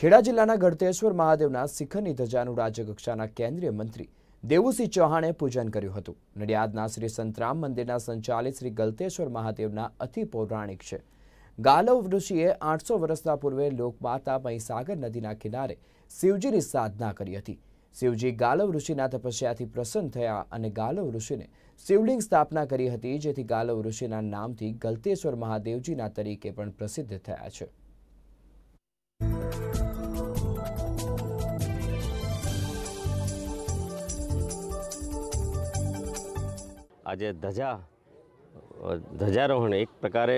ખેડા જિલ્લાના ગળતેશ્વર મહાદેવના શિખરની ધજાનું રાજ્યકક્ષાના કેન્દ્રીય મંત્રી દેવુસિંહ ચૌહાણે પૂજન કર્યું હતું નડિયાદના શ્રી સંતરામ મંદિરના સંચાલિત શ્રી ગલતેશ્વર મહાદેવના અતિ પૌરાણિક છે ગાલવ ઋષિએ આઠસો વર્ષના પૂર્વે લોકમાતા મહીસાગર નદીના કિનારે શિવજીની સાધના કરી હતી શિવજી ગાલવ ઋષિના તપસ્યાથી પ્રસન્ન થયા અને ગાલવ ઋષિને શિવલિંગ સ્થાપના કરી હતી જેથી ગાલવ ઋષિના નામથી ગલતેશ્વર મહાદેવજીના તરીકે પણ પ્રસિદ્ધ થયા છે આજે ધજા ધજારોહણ એક પ્રકારે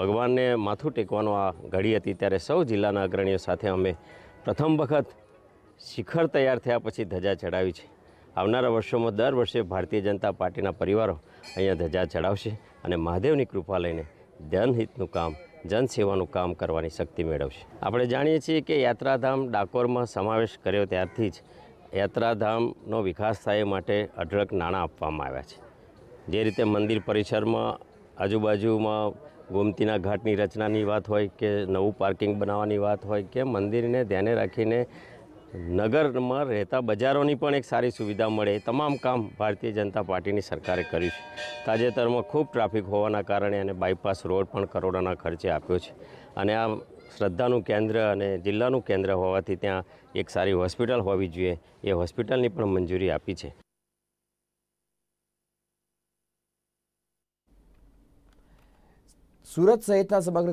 ભગવાનને માથું ટેકવાનો આ ઘડી હતી ત્યારે સૌ જિલ્લાના અગ્રણીઓ સાથે અમે પ્રથમ વખત શિખર તૈયાર થયા પછી ધજા ચડાવી છે આવનારા વર્ષોમાં દર વર્ષે ભારતીય જનતા પાર્ટીના પરિવારો અહીંયા ધજા ચડાવશે અને મહાદેવની કૃપા લઈને જનહિતનું કામ જનસેવાનું કામ કરવાની શક્તિ મેળવશે આપણે જાણીએ છીએ કે યાત્રાધામ ડાકોરમાં સમાવેશ કર્યો ત્યારથી જ યાત્રાધામનો વિકાસ થાય માટે અઢળક નાણાં આપવામાં આવ્યા છે જે રીતે મંદિર પરિસરમાં આજુબાજુમાં ગોમતીના ઘાટની રચનાની વાત હોય કે નવું પાર્કિંગ બનાવવાની વાત હોય કે મંદિરને ધ્યાને રાખીને નગરમાં રહેતા બજારોની પણ એક સારી સુવિધા મળે એ તમામ કામ ભારતીય જનતા પાર્ટીની સરકારે કર્યું છે તાજેતરમાં ખૂબ ટ્રાફિક હોવાના કારણે અને બાયપાસ રોડ પણ કરોડોના ખર્ચે આપ્યો છે અને આ શ્રદ્ધાનું કેન્દ્ર અને જિલ્લાનું કેન્દ્ર હોવાથી ત્યાં એક સારી હોસ્પિટલ હોવી જોઈએ એ હોસ્પિટલની પણ મંજૂરી આપી છે સુરત સહિતના સમગ્ર